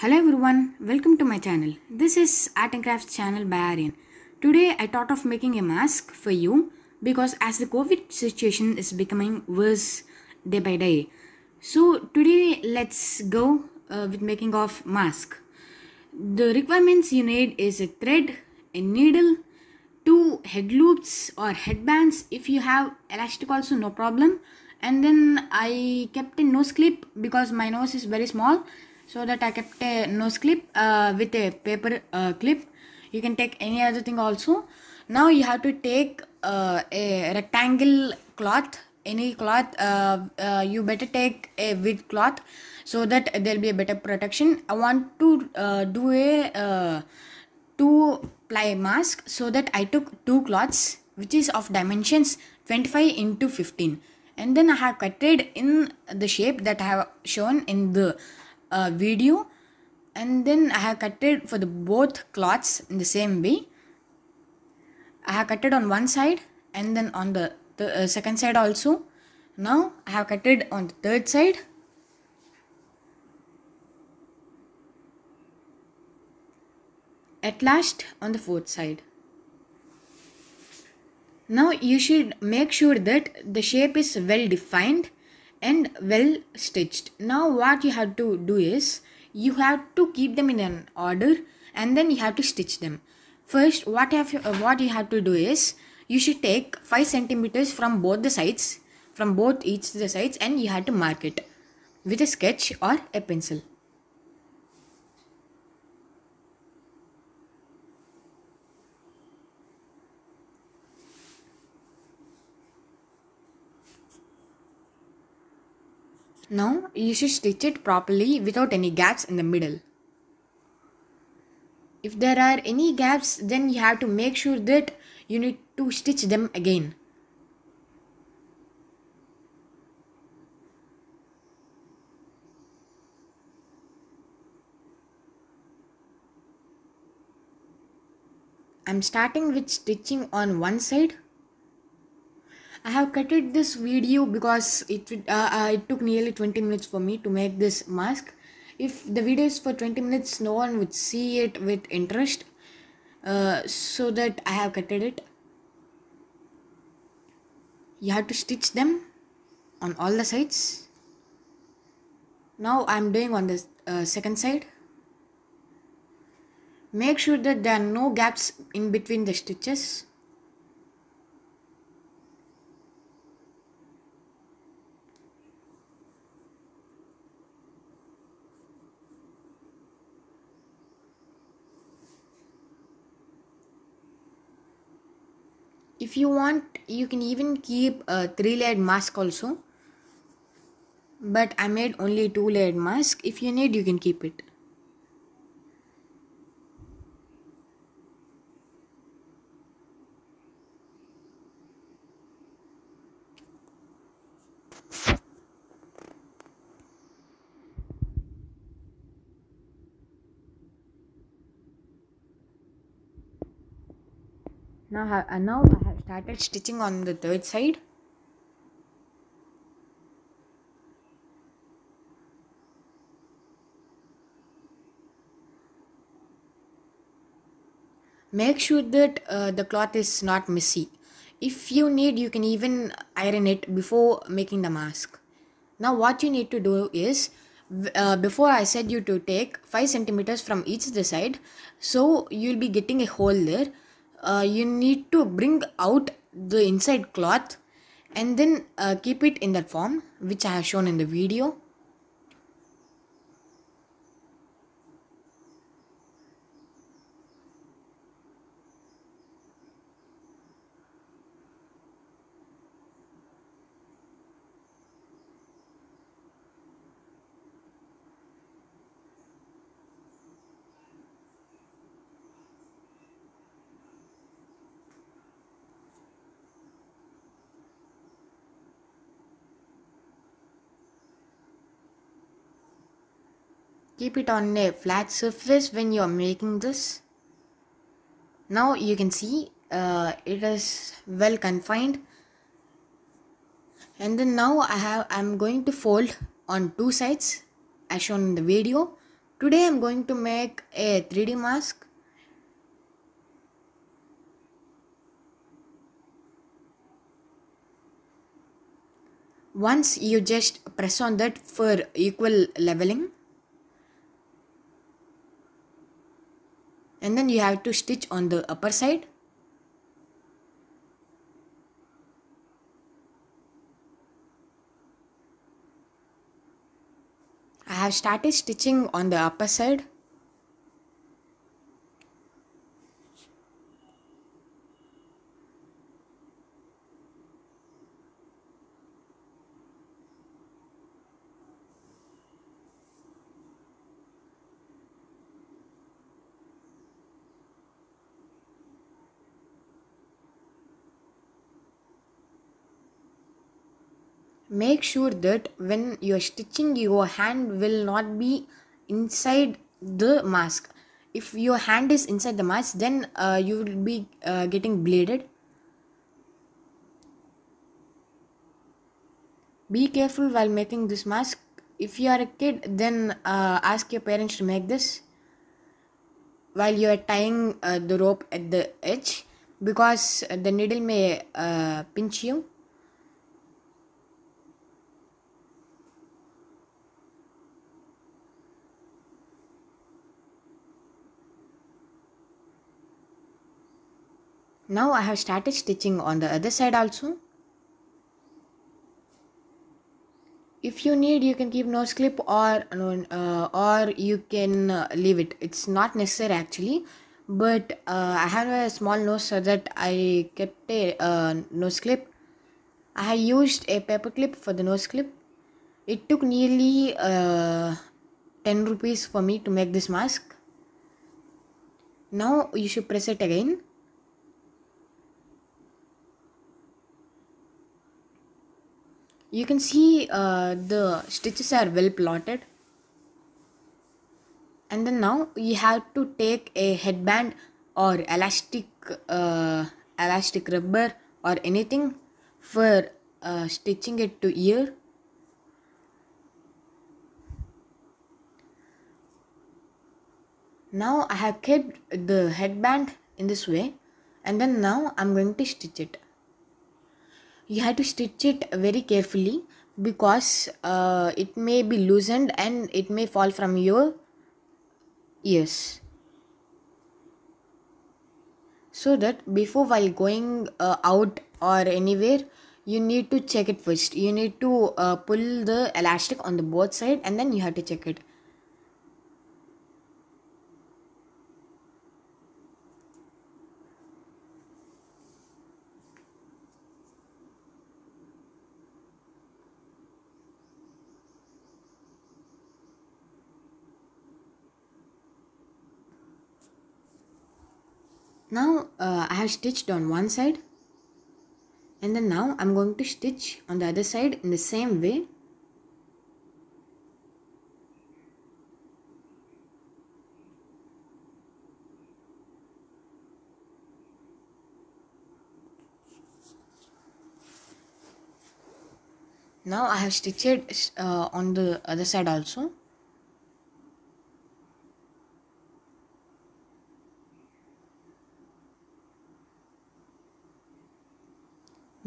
Hello everyone, welcome to my channel. This is Art and Crafts channel by Aryan. Today I thought of making a mask for you because as the COVID situation is becoming worse day by day. So today let's go uh, with making of mask. The requirements you need is a thread, a needle, two head loops or headbands. If you have elastic also no problem. And then I kept a nose clip because my nose is very small so that I kept a nose clip uh, with a paper uh, clip you can take any other thing also now you have to take uh, a rectangle cloth any cloth uh, uh, you better take a width cloth so that there'll be a better protection I want to uh, do a two ply mask so that I took two cloths which is of dimensions 25 into 15 and then I have cut it in the shape that I have shown in the a video and then I have cut it for the both cloths in the same way I have cut it on one side and then on the, the uh, second side also now I have cut it on the third side at last on the fourth side now you should make sure that the shape is well defined and well stitched now what you have to do is you have to keep them in an order and then you have to stitch them first what have you, uh, what you have to do is you should take 5 centimeters from both the sides from both each the sides and you have to mark it with a sketch or a pencil Now you should stitch it properly without any gaps in the middle. If there are any gaps then you have to make sure that you need to stitch them again. I'm starting with stitching on one side I have cutted this video because it uh, uh, it took nearly 20 minutes for me to make this mask. If the video is for 20 minutes, no one would see it with interest. Uh, so that I have cutted it. You have to stitch them on all the sides. Now I am doing on the uh, second side. Make sure that there are no gaps in between the stitches. if you want you can even keep a three layered mask also but i made only two layered mask if you need you can keep it now I uh, now I have started stitching on the third side make sure that uh, the cloth is not messy if you need you can even iron it before making the mask now what you need to do is uh, before I said you to take 5 centimeters from each side so you'll be getting a hole there uh, you need to bring out the inside cloth and then uh, keep it in that form which I have shown in the video. keep it on a flat surface when you are making this now you can see uh, it is well confined and then now I have I'm going to fold on two sides as shown in the video today I'm going to make a 3d mask once you just press on that for equal leveling and then you have to stitch on the upper side I have started stitching on the upper side make sure that when you're stitching your hand will not be inside the mask if your hand is inside the mask then uh, you will be uh, getting bladed be careful while making this mask if you are a kid then uh, ask your parents to make this while you are tying uh, the rope at the edge because the needle may uh, pinch you Now I have started stitching on the other side also. If you need you can keep nose clip or uh, or you can uh, leave it. It's not necessary actually but uh, I have a small nose so that I kept a uh, nose clip. I have used a paper clip for the nose clip. It took nearly uh, 10 rupees for me to make this mask. Now you should press it again you can see uh, the stitches are well plotted and then now you have to take a headband or elastic uh, elastic rubber or anything for uh, stitching it to ear now I have kept the headband in this way and then now I'm going to stitch it you have to stitch it very carefully because uh, it may be loosened and it may fall from your ears so that before while going uh, out or anywhere you need to check it first you need to uh, pull the elastic on the both side and then you have to check it now uh, I have stitched on one side and then now I'm going to stitch on the other side in the same way now I have stitched uh, on the other side also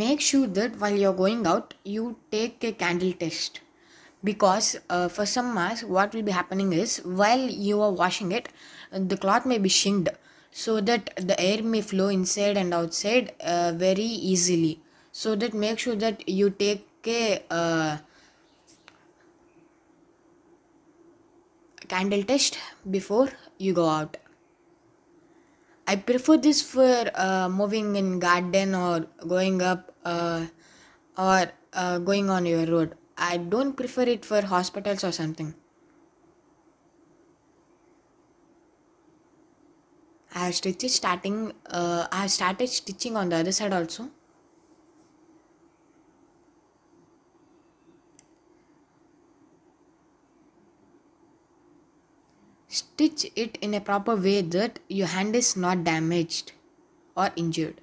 make sure that while you're going out you take a candle test because uh, for some masks what will be happening is while you are washing it the cloth may be shinked so that the air may flow inside and outside uh, very easily so that make sure that you take a uh, candle test before you go out I prefer this for uh, moving in garden or going up uh, or uh, going on your road. I don't prefer it for hospitals or something. I have started starting. Uh, I have started stitching on the other side also. stitch it in a proper way that your hand is not damaged or injured.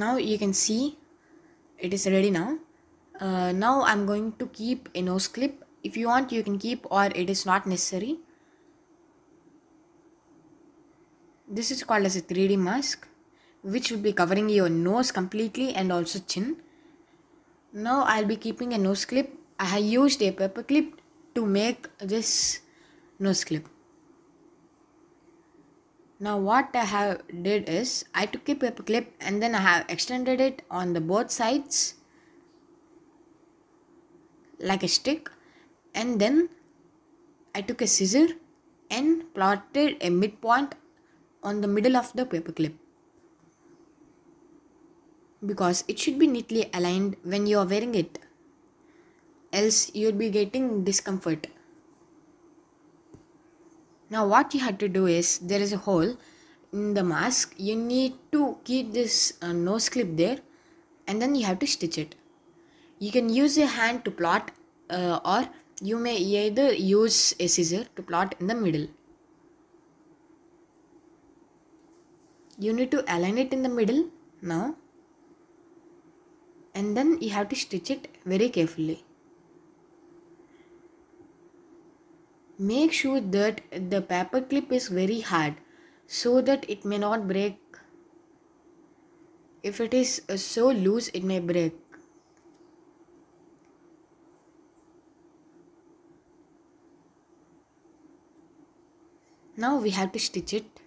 now you can see it is ready now uh, now i'm going to keep a nose clip if you want you can keep or it is not necessary This is called as a 3D mask which will be covering your nose completely and also chin. Now I'll be keeping a nose clip. I have used a paper clip to make this nose clip. Now what I have did is I took a paper clip and then I have extended it on the both sides like a stick and then I took a scissor and plotted a midpoint on the middle of the paperclip because it should be neatly aligned when you are wearing it else you'll be getting discomfort now what you have to do is there is a hole in the mask you need to keep this uh, nose clip there and then you have to stitch it you can use your hand to plot uh, or you may either use a scissor to plot in the middle you need to align it in the middle now and then you have to stitch it very carefully make sure that the paper clip is very hard so that it may not break if it is uh, so loose it may break now we have to stitch it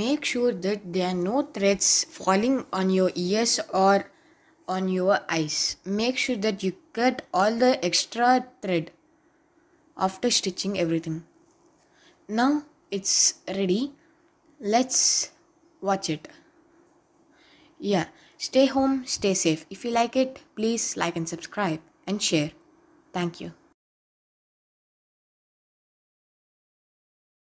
make sure that there are no threads falling on your ears or on your eyes. Make sure that you cut all the extra thread after stitching everything. Now it's ready. Let's watch it. Yeah, stay home, stay safe. If you like it, please like and subscribe and share. Thank you.